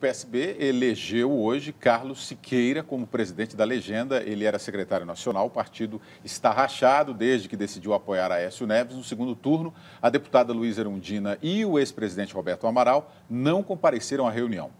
O PSB elegeu hoje Carlos Siqueira como presidente da legenda. Ele era secretário nacional. O partido está rachado desde que decidiu apoiar Aécio Neves no segundo turno. A deputada Luísa Erundina e o ex-presidente Roberto Amaral não compareceram à reunião.